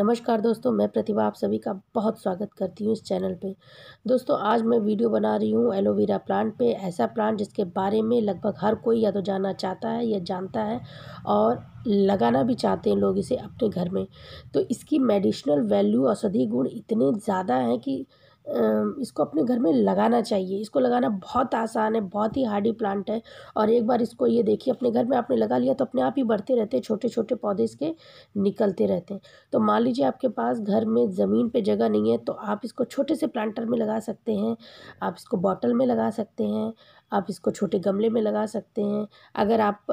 नमस्कार दोस्तों मैं प्रतिभा आप सभी का बहुत स्वागत करती हूँ इस चैनल पे दोस्तों आज मैं वीडियो बना रही हूँ एलोवेरा प्लांट पे ऐसा प्लांट जिसके बारे में लगभग हर कोई या तो जानना चाहता है या जानता है और लगाना भी चाहते हैं लोग इसे अपने घर में तो इसकी मेडिसिनल वैल्यू औषधि गुण इतने ज़्यादा हैं कि इसको अपने घर में लगाना चाहिए इसको लगाना बहुत आसान है बहुत ही हार्डी प्लांट है और एक बार इसको ये देखिए अपने घर में आपने लगा लिया तो अपने आप ही बढ़ते रहते हैं छोटे छोटे पौधे इसके निकलते रहते हैं तो मान लीजिए आपके पास घर में ज़मीन पर जगह नहीं है तो आप इसको छोटे से प्लांटर में लगा सकते हैं आप इसको बॉटल में लगा सकते हैं आप इसको छोटे गमले में लगा सकते हैं अगर आप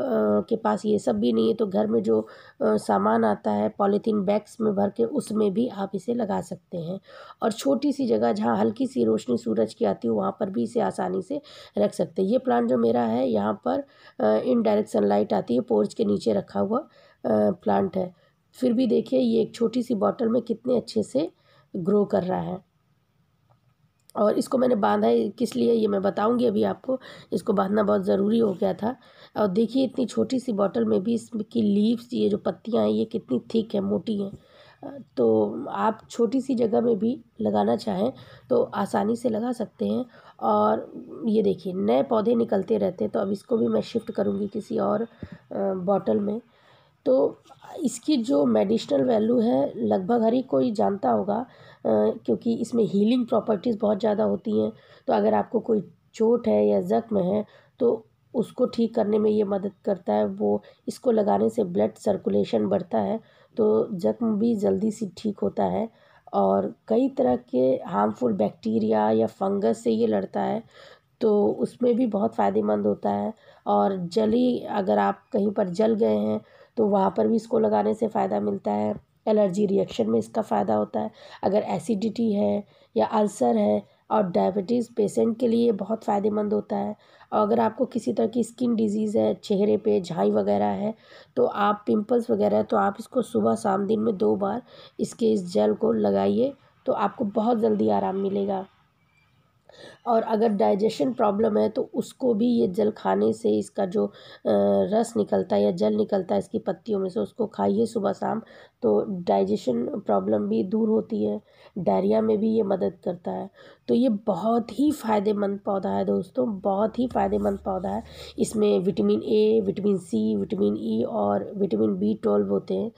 के पास ये सब भी नहीं है तो घर में जो सामान आता है पॉलीथीन बैग्स में भर के उसमें भी आप इसे लगा सकते हैं और छोटी सी जगह जहाँ हल्की सी रोशनी सूरज की आती है वहाँ पर भी इसे आसानी से रख सकते हैं ये प्लांट जो मेरा है यहाँ पर इनडायरेक्ट सनलाइट आती है पोर्च के नीचे रखा हुआ प्लांट है फिर भी देखिए ये एक छोटी सी बॉटल में कितने अच्छे से ग्रो कर रहा है और इसको मैंने बांधा किस लिए ये मैं बताऊंगी अभी आपको इसको बांधना बहुत ज़रूरी हो गया था और देखिए इतनी छोटी सी बॉटल में भी इसकी लीव्स ये जो पत्तियाँ हैं ये कितनी थिक है मोटी हैं तो आप छोटी सी जगह में भी लगाना चाहें तो आसानी से लगा सकते हैं और ये देखिए नए पौधे निकलते रहते हैं तो अब इसको भी मैं शिफ्ट करूँगी किसी और बॉटल में तो इसकी जो मेडिशनल वैल्यू है लगभग हर ही कोई जानता होगा क्योंकि इसमें हीलिंग प्रॉपर्टीज़ बहुत ज़्यादा होती हैं तो अगर आपको कोई चोट है या ज़ख्म है तो उसको ठीक करने में ये मदद करता है वो इसको लगाने से ब्लड सर्कुलेशन बढ़ता है तो ज़ख्म भी जल्दी से ठीक होता है और कई तरह के हार्मफुल बैक्टीरिया या फंगस से ये लड़ता है तो उसमें भी बहुत फ़ायदेमंद होता है और जली अगर आप कहीं पर जल गए हैं तो वहाँ पर भी इसको लगाने से फ़ायदा मिलता है एलर्जी रिएक्शन में इसका फ़ायदा होता है अगर एसिडिटी है या अल्सर है और डायबिटीज़ पेशेंट के लिए बहुत फ़ायदेमंद होता है और अगर आपको किसी तरह की स्किन डिजीज़ है चेहरे पे झाई वगैरह है तो आप पिंपल्स वगैरह है तो आप इसको सुबह शाम दिन में दो बार इसके इस जेल को लगाइए तो आपको बहुत जल्दी आराम मिलेगा और अगर डाइजेशन प्रॉब्लम है तो उसको भी ये जल खाने से इसका जो रस निकलता है या जल निकलता है इसकी पत्तियों में से उसको खाइए सुबह शाम तो डाइजेशन प्रॉब्लम भी दूर होती है डायरिया में भी ये मदद करता है तो ये बहुत ही फ़ायदेमंद पौधा है दोस्तों बहुत ही फ़ायदेमंद पौधा है इसमें vitamin A vitamin C vitamin E और विटामिन बी ट्वेल्व होते हैं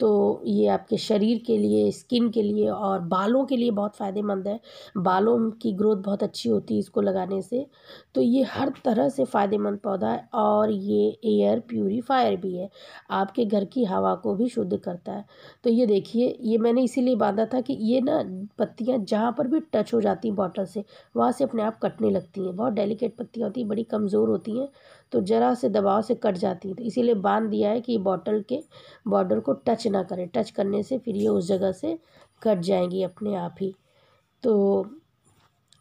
तो ये आपके शरीर के लिए स्किन के लिए और बालों के लिए बहुत फ़ायदेमंद है बालों की ग्रोथ बहुत अच्छी होती है इसको लगाने से तो ये हर तरह से फ़ायदेमंद पौधा है और ये एयर प्यूरीफायर भी है आपके घर की हवा को भी शुद्ध करता है तो ये देखिए ये मैंने इसीलिए बांधा था कि ये ना पत्तियाँ जहाँ पर भी टच हो जाती हैं बॉटल से वहाँ से अपने आप कटने लगती हैं बहुत डेलीकेट पत्तियाँ होती हैं बड़ी कमज़ोर होती हैं तो ज़रा से दबाव से कट जाती है तो इसीलिए बांध दिया है कि बॉटल के बॉर्डर को टच ना करें टच करने से फिर ये उस जगह से कट जाएंगी अपने आप ही तो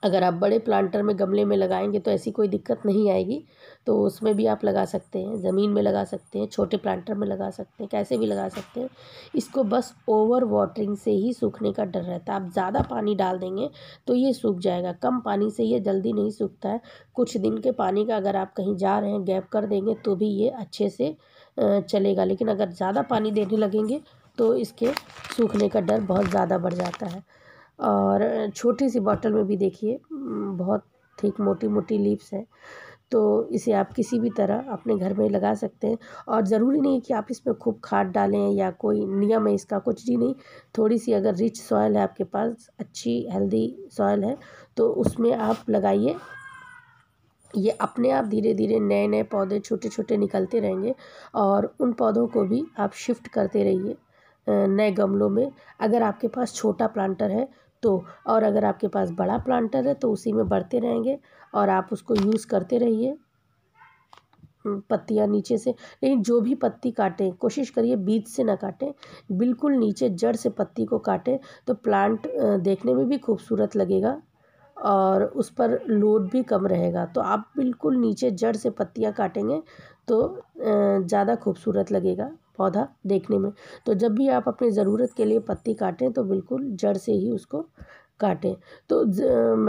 अगर आप बड़े प्लांटर में गमले में लगाएंगे तो ऐसी कोई दिक्कत नहीं आएगी तो उसमें भी आप लगा सकते हैं ज़मीन में लगा सकते हैं छोटे प्लांटर में लगा सकते हैं कैसे भी लगा सकते हैं इसको बस ओवर वाटरिंग से ही सूखने का डर रहता है आप ज़्यादा पानी डाल देंगे तो ये सूख जाएगा कम पानी से ये जल्दी नहीं सूखता है कुछ दिन के पानी का अगर आप कहीं जा रहे हैं गैप कर देंगे तो भी ये अच्छे से चलेगा लेकिन अगर ज़्यादा पानी देने लगेंगे तो इसके सूखने का डर बहुत ज़्यादा बढ़ जाता है और छोटी सी बॉटल में भी देखिए बहुत ठीक मोटी मोटी लीव्स हैं तो इसे आप किसी भी तरह अपने घर में लगा सकते हैं और ज़रूरी नहीं कि आप इसमें खूब खाद डालें या कोई नियम है इसका कुछ भी नहीं थोड़ी सी अगर रिच सॉयल है आपके पास अच्छी हेल्दी सॉयल है तो उसमें आप लगाइए ये अपने आप धीरे धीरे नए नए पौधे छोटे छोटे निकलते रहेंगे और उन पौधों को भी आप शिफ्ट करते रहिए नए गमलों में अगर आपके पास छोटा प्लांटर है तो और अगर आपके पास बड़ा प्लांटर है तो उसी में बढ़ते रहेंगे और आप उसको यूज़ करते रहिए हम्म, पत्तियाँ नीचे से लेकिन जो भी पत्ती काटें कोशिश करिए बीज से ना काटें बिल्कुल नीचे जड़ से पत्ती को काटें तो प्लांट देखने में भी खूबसूरत लगेगा और उस पर लोड भी कम रहेगा तो आप बिल्कुल नीचे जड़ से पत्तियाँ काटेंगे तो ज़्यादा खूबसूरत लगेगा पौधा देखने में तो जब भी आप अपनी ज़रूरत के लिए पत्ती काटें तो बिल्कुल जड़ से ही उसको काटें तो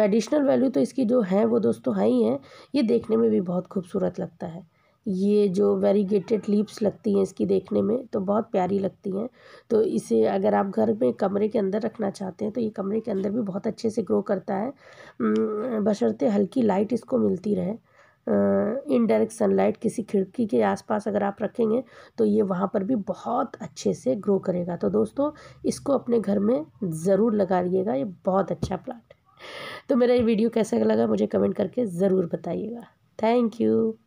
मेडिसिनल वैल्यू तो इसकी जो है वो दोस्तों है ही हैं ये देखने में भी बहुत खूबसूरत लगता है ये जो वेरीगेटेड लीप्स लगती हैं इसकी देखने में तो बहुत प्यारी लगती हैं तो इसे अगर आप घर में कमरे के अंदर रखना चाहते हैं तो ये कमरे के अंदर भी बहुत अच्छे से ग्रो करता है बशर्ते हल्की लाइट इसको मिलती रहे इनडायरेक्ट सनलाइट किसी खिड़की के आसपास अगर आप रखेंगे तो ये वहाँ पर भी बहुत अच्छे से ग्रो करेगा तो दोस्तों इसको अपने घर में ज़रूर लगा लगाइएगा ये बहुत अच्छा प्लांट है तो मेरा ये वीडियो कैसा लगा मुझे कमेंट करके ज़रूर बताइएगा थैंक यू